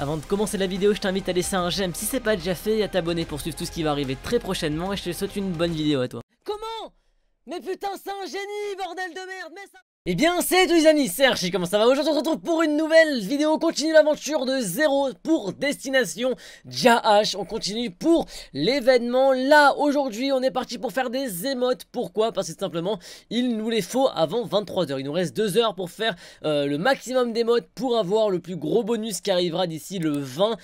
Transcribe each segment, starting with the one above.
Avant de commencer la vidéo, je t'invite à laisser un j'aime si c'est pas déjà fait et à t'abonner pour suivre tout ce qui va arriver très prochainement et je te souhaite une bonne vidéo à toi. Comment Mais putain, c'est un génie, bordel de merde, mais ça... Et eh bien salut les amis, c'est et comment ça va Aujourd'hui on se retrouve pour une nouvelle vidéo, on continue l'aventure de zéro pour Destination Jahash, on continue pour l'événement. Là aujourd'hui on est parti pour faire des émotes, pourquoi Parce que simplement il nous les faut avant 23h, il nous reste 2 heures pour faire euh, le maximum d'émotes pour avoir le plus gros bonus qui arrivera d'ici le 20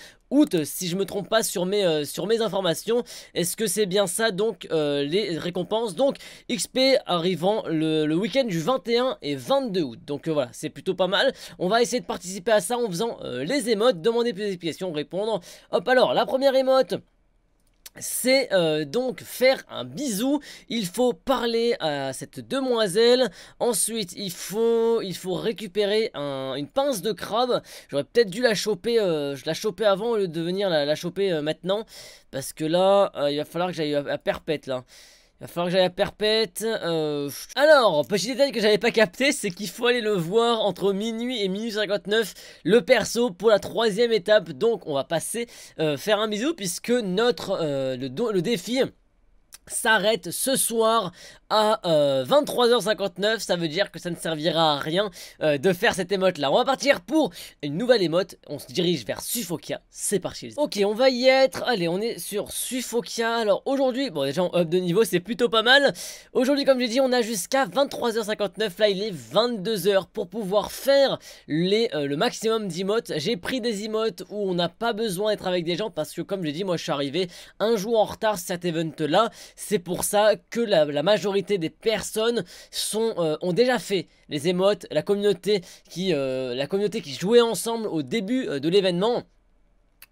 si je me trompe pas euh, sur mes, informations. Est-ce que c'est bien ça, donc, euh, les récompenses Donc, XP arrivant le, week-end du 21 et 22 août. Donc, euh, voilà, c'est plutôt pas mal. On va essayer de participer à ça en faisant les émotes, demander plus d'explications, répondre. Hop, alors, la première émote c'est euh, donc faire un bisou. Il faut parler à cette demoiselle. Ensuite, il faut, il faut récupérer une pince de crabe. J'aurais peut-être dû la choper, euh, je la choper avant au lieu de venir la, choper euh, maintenant. Parce que là, il va falloir que j'aille à, à, perpète là. Il va falloir que j'aille à perpète. Euh. Alors, petit détail que j'avais pas capté, c'est qu'il faut aller le voir entre minuit et minuit 59, le perso, pour la troisième étape. Donc, on va passer euh, faire un bisou, puisque notre euh, le défi s'arrête ce soir à 23h59, euh, ça veut dire que ça ne servira à rien euh, de faire cette émote là. On va partir pour une nouvelle émote, on se dirige vers Suffokia, c'est parti. Ok, on va y être, allez on est sur Suffokia, alors aujourd'hui, bon déjà on up de niveau c'est plutôt pas mal, aujourd'hui comme j'ai dit on a jusqu'à 23h59, là il est 22h pour pouvoir faire euh, le maximum d'émotes j'ai pris des émotes où on n'a pas besoin d'être avec des gens parce que comme j'ai dit moi je suis arrivé un jour en retard cet event là, c'est pour ça que la, majorité des personnes euh, ont déjà fait les émotes, euh, la communauté qui jouait ensemble au début euh, de l'événement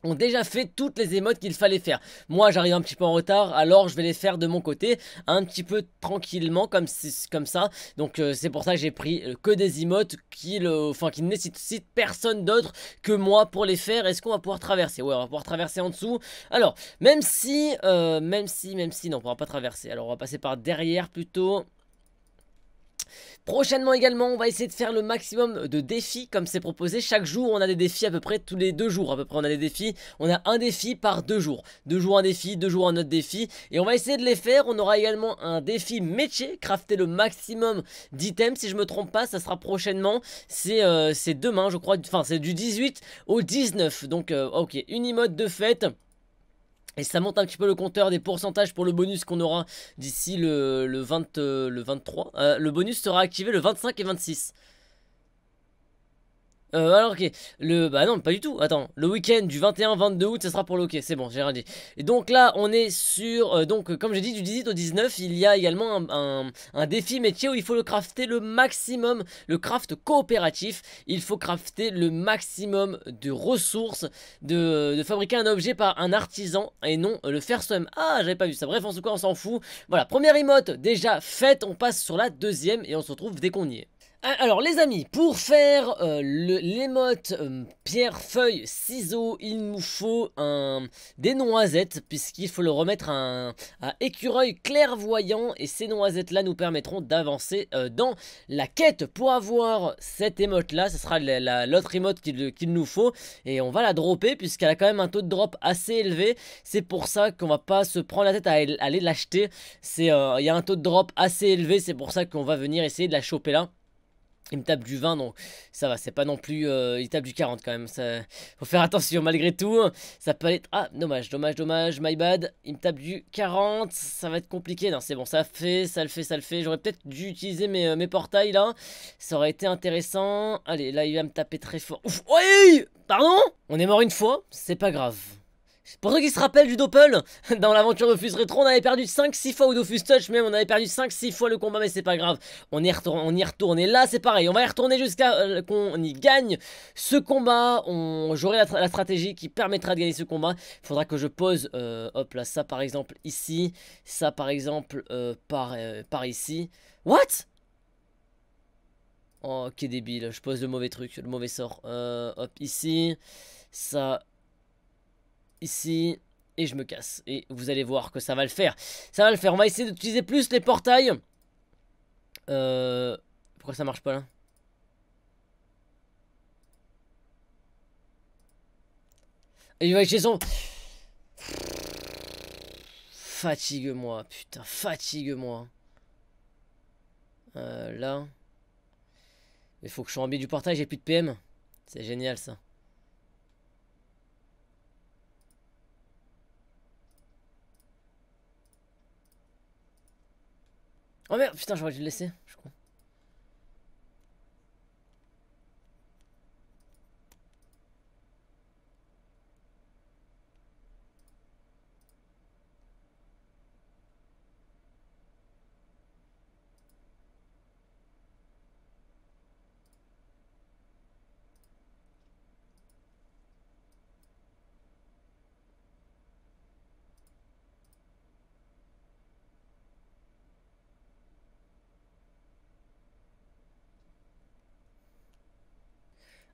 ont déjà fait toutes les émotes qu'il fallait faire. Moi, j'arrive un petit peu en retard, alors je vais les faire de mon côté, un petit peu tranquillement, comme, comme ça. Donc, euh, c'est pour ça que j'ai pris euh, que des émotes qui, enfin, qui ne nécessitent personne d'autre que moi pour les faire. Est-ce qu'on va pouvoir traverser Ouais, on va pouvoir traverser en dessous. Alors, même si, euh, même si, même si, non, on pourra pas traverser. Alors, on va passer par derrière plutôt. Prochainement également, on va essayer de faire le maximum de défis comme c'est proposé. Chaque jour, on a des défis à peu près tous les deux jours. À peu près, on a des défis. On a un défi par deux jours. Deux jours un défi, deux jours un autre défi. Et on va essayer de les faire. On aura également un défi métier, crafter le maximum d'items. Si je me trompe pas, ça sera prochainement. C'est euh, demain, je crois. Enfin, c'est du 18 au 19. Donc, euh, ok, une de fête. Et ça monte un petit peu le compteur des pourcentages pour le bonus qu'on aura d'ici le, le, 20, euh, le 23. Euh, le bonus sera activé le 25 et 26. Euh, alors, ok. Le, bah non, pas du tout. Attends, le week-end du 21-22 août, ça sera pour le ok. C'est bon, j'ai rien dit. Et donc là, on est sur. Euh, donc, comme j'ai dit, du 18 au 19, il y a également un, défi métier où il faut le crafter le maximum. Le craft coopératif. Il faut crafter le maximum de ressources, de, de fabriquer un objet par un artisan et non le faire soi-même. Ah, j'avais pas vu ça. Bref, en tout cas, on s'en fout. Voilà, première emote déjà faite. On passe sur la deuxième et on se retrouve dès qu'on y est. Ah, alors les amis, pour faire euh, l'émote euh, pierre, feuille, ciseaux, il nous faut un, des noisettes puisqu'il faut le remettre à, écureuil clairvoyant et ces noisettes là nous permettront d'avancer euh, dans la quête pour avoir cette émote là, ce sera l'autre émote qu'il nous faut et on va la dropper puisqu'elle a quand même un taux de drop assez élevé, c'est pour ça qu'on va pas se prendre la tête à, à aller l'acheter, il y a un taux de drop assez élevé, c'est pour ça qu'on va venir essayer de la choper là. Il me tape du 20, donc ça va, c'est pas non plus... Euh, il tape du 40 quand même, ça... faut faire attention malgré tout, hein. ça peut aller... Ah, dommage, dommage, dommage, my bad, il me tape du 40, ça va être compliqué, non c'est bon, ça fait, ça le fait, ça le fait, j'aurais peut-être dû utiliser mes, euh, mes portails là, ça aurait été intéressant, allez, là il va me taper très fort, ouf, oui, pardon On est mort une fois, c'est pas grave. Pour ceux qui se rappellent du Doppel, dans l'aventure Dofus Retro, on avait perdu 5-6 fois au Dofus Touch, même on avait perdu 5-6 fois le combat, mais c'est pas grave. On y retourne, on y retourne. Et là, c'est pareil, on va y retourner jusqu'à euh, qu'on y gagne ce combat. J'aurai la, stratégie qui permettra de gagner ce combat. Il faudra que je pose, euh, hop là, ça par exemple ici, ça par exemple euh, par, par ici. What Oh, qui débile, je pose le mauvais truc, le mauvais sort. hop, ici, ça ici et je me casse. Et vous allez voir que ça va le faire. Ça va le faire. On va essayer d'utiliser plus les portails. Euh... Pourquoi ça marche pas là il va chez son... Fatigue-moi, putain, fatigue-moi. Euh, là. Il faut que je sois en biais du portail, j'ai plus de PM. C'est génial ça. Oh merde, putain, j'aurais dû le laisser, je crois.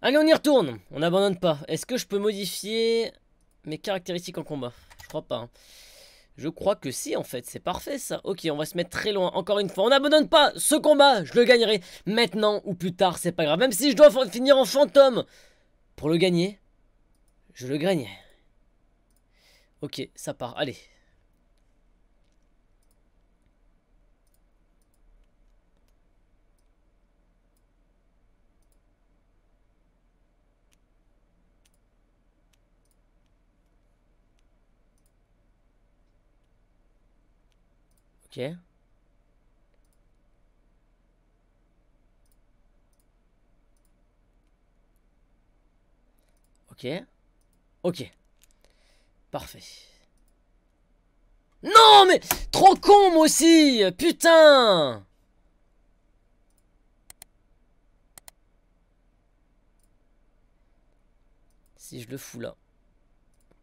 Allez, on y retourne On n'abandonne pas. Est-ce que je peux modifier mes caractéristiques en combat Je crois pas. Hein. Je crois que si, en fait. C'est parfait, ça. Ok, on va se mettre très loin. Encore une fois, on n'abandonne pas ce combat Je le gagnerai maintenant ou plus tard, c'est pas grave. Même si je dois finir en fantôme Pour le gagner, je le gagne. Ok, ça part. Allez, Ok. Ok. Ok. Parfait. Non mais Trop con moi aussi Putain Si je le fous là,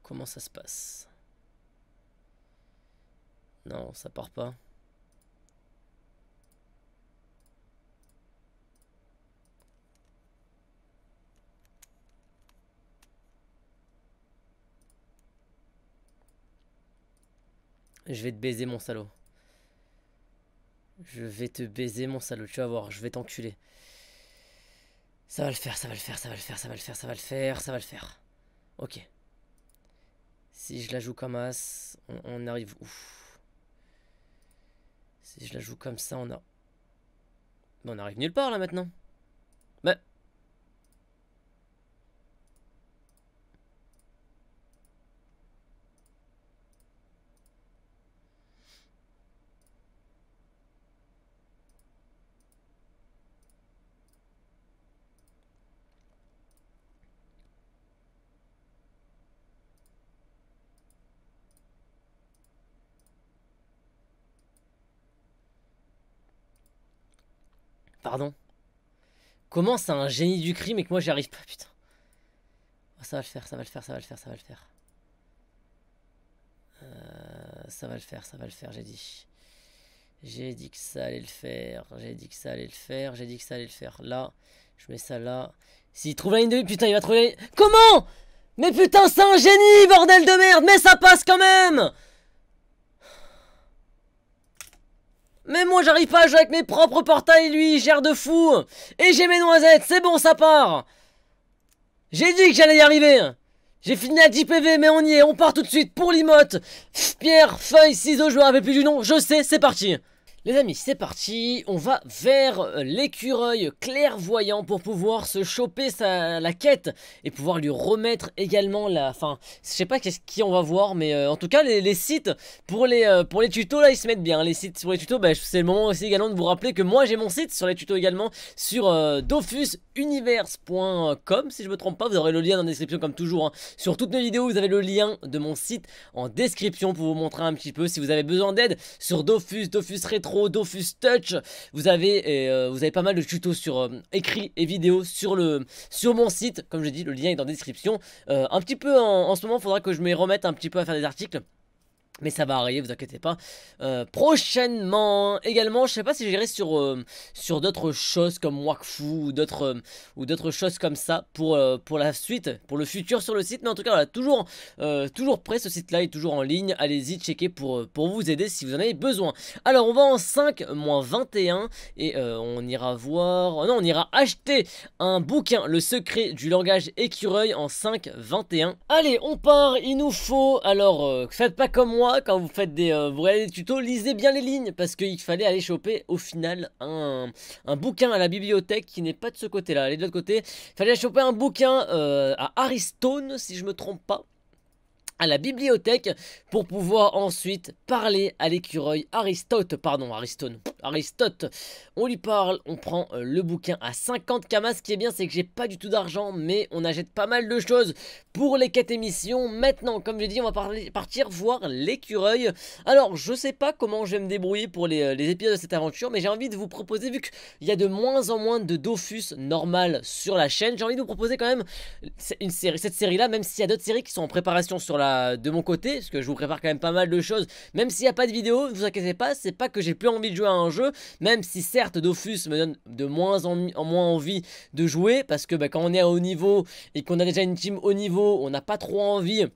comment ça se passe non, ça part pas. Je vais te baiser mon salaud. Je vais te baiser mon salaud, tu vas voir, je vais t'enculer. Ça va le faire, ça va le faire, ça va le faire, ça va le faire, ça va le faire, ça va le faire. Ok. Si je la joue comme as, on, arrive... Ouf. Si je la joue comme ça, on a... mais on arrive nulle part, là, maintenant. Mais... Bah, Pardon Comment c'est un génie du crime et que moi j'y arrive pas, putain. Oh, ça va le faire, ça va le faire, ça va le faire, ça va le faire. Euh, ça va le faire, ça va le faire, j'ai dit. J'ai dit que ça allait le faire, j'ai dit que ça allait le faire, j'ai dit que ça allait le faire. Là, je mets ça là. S'il trouve la ligne de putain, il va trouver la ligne... Comment Mais putain, c'est un génie, bordel de merde Mais ça passe quand même Mais moi j'arrive pas à jouer avec mes propres portails, lui, gère de fou Et j'ai mes noisettes, c'est bon, ça part J'ai dit que j'allais y arriver J'ai fini à 10 PV, mais on y est, on part tout de suite pour l'imote Pierre, feuille, ciseaux, je me rappelle plus du nom, je sais, c'est parti les amis, c'est parti, on va vers euh, l'écureuil clairvoyant pour pouvoir se choper la quête et pouvoir lui remettre également la... Enfin, je sais pas qu'est-ce qui on va voir, mais euh, en tout cas, les, sites pour les, euh, pour les tutos, là, ils se mettent bien. Les sites pour les tutos, bah, c'est le moment aussi également de vous rappeler que moi, j'ai mon site sur les tutos également sur dofusuniverse.com, si je me trompe pas, vous aurez le lien dans la description comme toujours. Hein. Sur toutes mes vidéos, vous avez le lien de mon site en description pour vous montrer un petit peu si vous avez besoin d'aide sur Dofus, Dofus Rétro, Dofus Touch. Vous avez, euh, vous avez pas mal de tutos sur euh, écrit et vidéos sur, le, sur mon site. Comme je dis, le lien est dans la description. Euh, un petit peu en, en ce moment, il faudra que je me remette un petit peu à faire des articles. Mais ça va arriver, vous inquiétez pas. Euh, prochainement, également, je sais pas si j'irai sur, euh, sur d'autres choses comme Wakfu ou d'autres euh, ou d'autres choses comme ça pour, pour la suite, pour le futur sur le site. Mais en tout cas, toujours, toujours prêt, ce site-là est toujours en ligne. Allez-y, checker pour, pour vous aider si vous en avez besoin. Alors, on va en 5, 21, et on ira voir... Oh non, on ira acheter un bouquin, Le secret du langage écureuil en 5, 21. Allez, on part, il nous faut... Alors, faites pas comme moi quand vous faites des euh, tutos, lisez bien les lignes parce qu'il fallait aller choper au final un, un bouquin à la bibliothèque qui n'est pas de ce côté-là, elle de l'autre côté. Il fallait choper un bouquin euh, à Aristone, si je me trompe pas à la bibliothèque pour pouvoir ensuite parler à l'écureuil Aristote, pardon Aristone, Aristote, on lui parle, on prend euh, le bouquin à 50 kamas, ce qui est bien c'est que j'ai pas du tout d'argent mais on achète pas mal de choses pour les quêtes émissions, maintenant comme l'ai dit on va partir voir l'écureuil, alors je sais pas comment je vais me débrouiller pour les, euh, les épisodes de cette aventure mais j'ai envie de vous proposer vu qu'il y a de moins en moins de Dofus normal sur la chaîne, j'ai envie de vous proposer quand même euh, une série, cette série là même s'il y a d'autres séries qui sont en préparation sur la bah, de mon côté, parce que je vous prépare quand même pas mal de choses. Même s'il n'y a pas de vidéo, ne vous inquiétez pas, c'est pas que j'ai plus envie de jouer à un jeu, même si certes Dofus me donne de moins en, moins envie de jouer, parce que bah, quand on est à haut niveau et qu'on a déjà une team haut niveau, on n'a pas trop envie...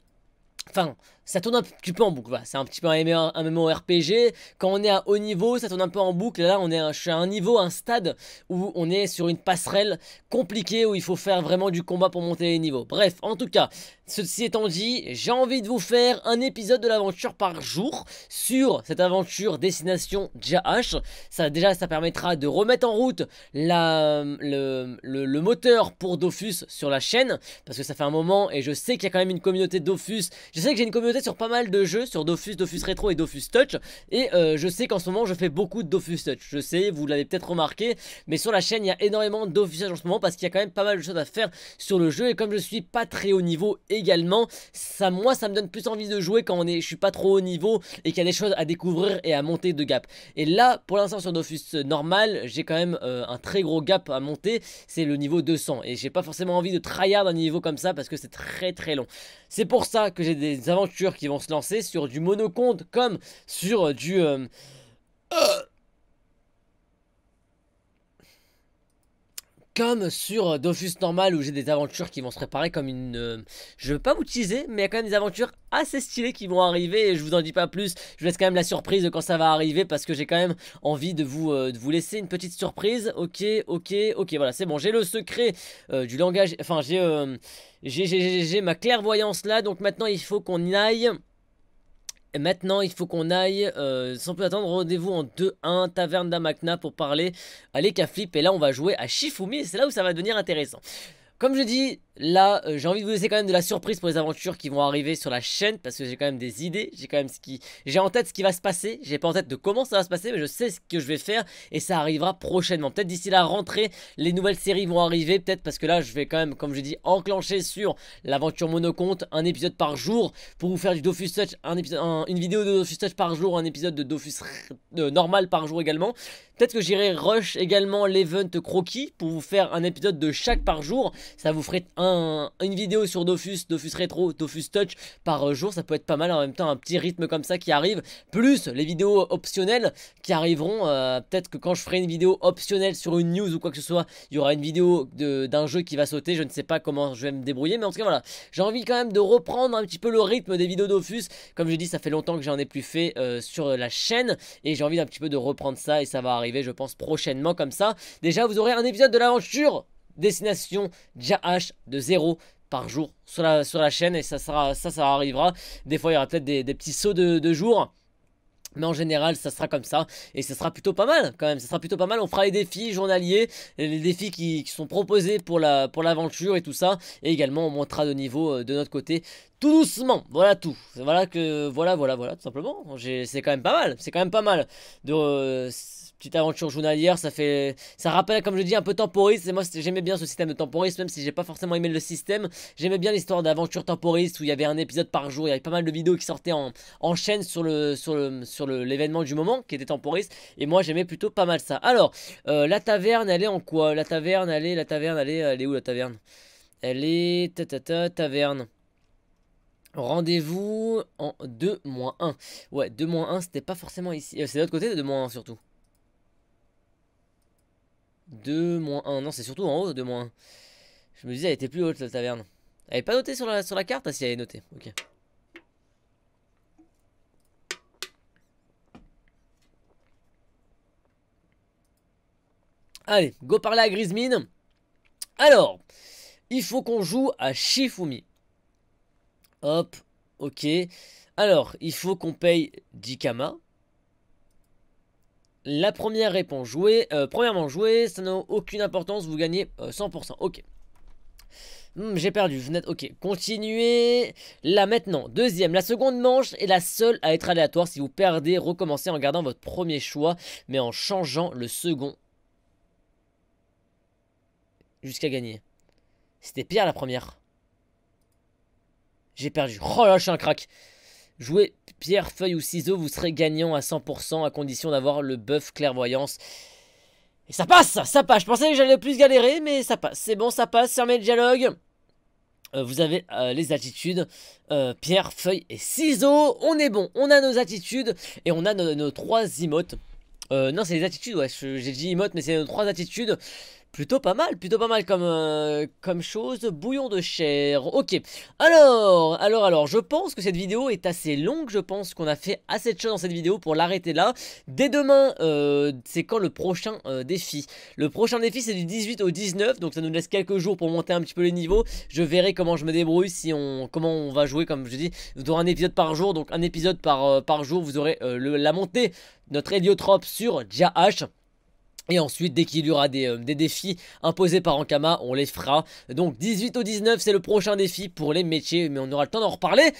Enfin, ça tourne un petit peu en boucle. C'est un petit peu un, MMORPG. Quand on est à haut niveau, ça tourne un peu en boucle. Là, on est à un niveau, un stade où on est sur une passerelle compliquée où il faut faire vraiment du combat pour monter les niveaux. Bref, en tout cas, ceci étant dit, j'ai envie de vous faire un épisode de l'aventure par jour sur cette aventure destination JH. Ça, déjà, ça permettra de remettre en route la, le, le, le moteur pour Dofus sur la chaîne parce que ça fait un moment et je sais qu'il y a quand même une communauté Dofus. Je sais que j'ai une communauté sur pas mal de jeux, sur Dofus, Dofus Retro et Dofus Touch. Et euh, je sais qu'en ce moment, je fais beaucoup de Dofus Touch. Je sais, vous l'avez peut-être remarqué, mais sur la chaîne, il y a énormément de Dofus Touch en ce moment parce qu'il y a quand même pas mal de choses à faire sur le jeu. Et comme je suis pas très haut niveau également, ça, moi, ça me donne plus envie de jouer quand on est, je suis pas trop haut niveau et qu'il y a des choses à découvrir et à monter de gap. Et là, pour l'instant, sur Dofus normal, j'ai quand même euh, un très gros gap à monter. C'est le niveau 200 et j'ai pas forcément envie de tryhard un niveau comme ça parce que c'est très très long. C'est pour ça que j'ai des aventures qui vont se lancer sur du monocompte comme sur du... Euh, comme sur euh, Dofus normal où j'ai des aventures qui vont se préparer comme une... Euh, je veux pas vous teaser, mais il y a quand même des aventures assez stylées qui vont arriver et je vous en dis pas plus. Je vous laisse quand même la surprise quand ça va arriver parce que j'ai quand même envie de vous, euh, de vous laisser une petite surprise. Ok, ok, ok, voilà, c'est bon. J'ai le secret du langage... Enfin, j'ai... j'ai ma clairvoyance là, donc maintenant il faut qu'on y aille... Et maintenant, il faut qu'on aille, euh, sans plus attendre, rendez-vous en 2-1, Taverne d'Amakna pour parler à l'Eka Flip. Et là, on va jouer à Shifumi, c'est là où ça va devenir intéressant. Comme je dis, Là, euh, j'ai envie de vous laisser quand même de la surprise pour les aventures qui vont arriver sur la chaîne parce que j'ai quand même des idées, j'ai quand même ce qui j'ai en tête ce qui va se passer, j'ai pas en tête de comment ça va se passer mais je sais ce que je vais faire et ça arrivera prochainement. Peut-être d'ici la rentrée, les nouvelles séries vont arriver peut-être parce que là, je vais quand même comme je dis enclencher sur l'aventure monoconte un épisode par jour pour vous faire du Dofus Touch, un épisode une vidéo de Dofus Touch par jour, un épisode de Dofus normal par jour également. Peut-être que j'irai rush également l'event croquis pour vous faire un épisode de chaque par jour, ça vous ferait un une vidéo sur Dofus, Dofus Retro, Dofus Touch par euh, jour, ça peut être pas mal en même temps, un petit rythme comme ça qui arrive, plus les vidéos optionnelles qui arriveront, euh, peut-être que quand je ferai une vidéo optionnelle sur une news ou quoi que ce soit, il y aura une vidéo d'un jeu qui va sauter, je ne sais pas comment je vais me débrouiller, mais en tout cas voilà, j'ai envie quand même de reprendre un petit peu le rythme des vidéos Dofus, comme je dis ça fait longtemps que j'en ai plus fait euh, sur la chaîne, et j'ai envie d'un petit peu de reprendre ça, et ça va arriver je pense prochainement comme ça, déjà vous aurez un épisode de l'aventure destination Jahash de 0 par jour sur la, sur la chaîne et ça, ça, ça arrivera. Des fois, il y aura peut-être des, petits sauts de, de jours. Mais en général, ça sera comme ça. Et ça sera plutôt pas mal, quand même. Ça sera plutôt pas mal. On fera les défis journaliers, les défis qui, sont proposés pour la pour l'aventure et tout ça. Et également, on montrera de niveau euh, de notre côté tout doucement. Voilà tout. Voilà que voilà voilà voilà tout simplement. C'est quand même pas mal. C'est quand même pas mal. De euh, petite aventure journalière, ça fait, ça rappelle comme je dis un peu temporiste, et moi j'aimais bien ce système de temporiste, même si j'ai pas forcément aimé le système, j'aimais bien l'histoire d'aventure temporiste, où il y avait un épisode par jour, il y avait pas mal de vidéos qui sortaient en, en chaîne sur le sur le sur l'événement du moment, qui était temporiste, et moi j'aimais plutôt pas mal ça. Alors, euh, la taverne, elle est en quoi La taverne, elle est, la taverne, elle est, elle est où la taverne Elle est, ta, ta, ta taverne. Rendez-vous en 2-1. Ouais, 2-1, c'était pas forcément ici. Euh, c'est de l'autre côté de 2-1 surtout. 2, moins 1. Non, c'est surtout en haut, 2, moins 1. Je me disais, elle était plus haute, la taverne. Elle est pas notée sur la, carte Ah si, elle est notée. Ok. Allez, go parler à Grismine. Alors, il faut qu'on joue à Shifumi. Hop, ok. Alors, il faut qu'on paye Jikama. La première réponse jouée, euh, premièrement jouée, ça n'a aucune importance, vous gagnez 100%. Euh, ok. Hmm, j'ai perdu, vous Ok, continuez là maintenant. Deuxième, la seconde manche est la seule à être aléatoire. Si vous perdez, recommencez en gardant votre premier choix, mais en changeant le second. Jusqu'à gagner. C'était pire la première. J'ai perdu. Oh là, je suis un crack. Jouez pierre, feuille ou ciseaux, vous serez gagnant à 100% à condition d'avoir le buff clairvoyance. Et ça passe, ça passe. Je pensais que j'allais plus galérer, mais ça passe. C'est bon, ça passe, fermez le dialogue. Euh, vous avez euh, les attitudes, euh, pierre, feuille et ciseaux. On est bon, on a nos attitudes et on a nos, trois emotes. non, c'est les attitudes, ouais, j'ai dit emotes, mais c'est nos trois attitudes. Plutôt pas mal, plutôt pas mal comme, euh, comme chose. Bouillon de chair. Ok. Alors, alors, alors, je pense que cette vidéo est assez longue. Je pense qu'on a fait assez de choses dans cette vidéo pour l'arrêter là. Dès demain, euh, c'est quand le prochain euh, défi Le prochain défi, c'est du 18 au 19. Donc ça nous laisse quelques jours pour monter un petit peu les niveaux. Je verrai comment je me débrouille, si on, comment on va jouer. Comme je dis, vous aurez un épisode par jour. Donc un épisode par, par jour, vous aurez la montée notre héliotrope sur H. Et ensuite, dès qu'il y aura des, euh, des, défis imposés par Ankama, on les fera. Donc 18 au 19, c'est le prochain défi pour les métiers, mais on aura le temps d'en reparler.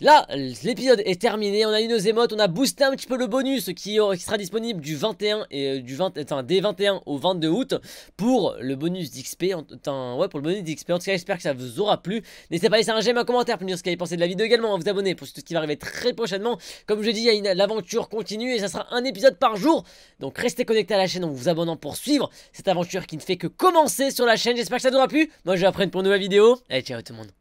Là, l'épisode est terminé, on a eu nos émotes, on a boosté un petit peu le bonus qui, euh, sera disponible du 21 et euh, du 20, enfin, des 21 au 22 août pour le bonus d'XP, pour le bonus En tout cas, j'espère que ça vous aura plu. N'hésitez pas à laisser un j'aime, un commentaire pour me dire ce que vous avez pensé de la vidéo également, vous abonner pour tout ce qui va arriver très prochainement. Comme je dis, l'aventure continue et ça sera un épisode par jour. Donc restez connectés à la chaîne en vous abonnant pour suivre cette aventure qui ne fait que commencer sur la chaîne. J'espère que ça vous aura plu. Moi, je vais apprendre pour une nouvelle vidéo. Allez, ciao tout le monde.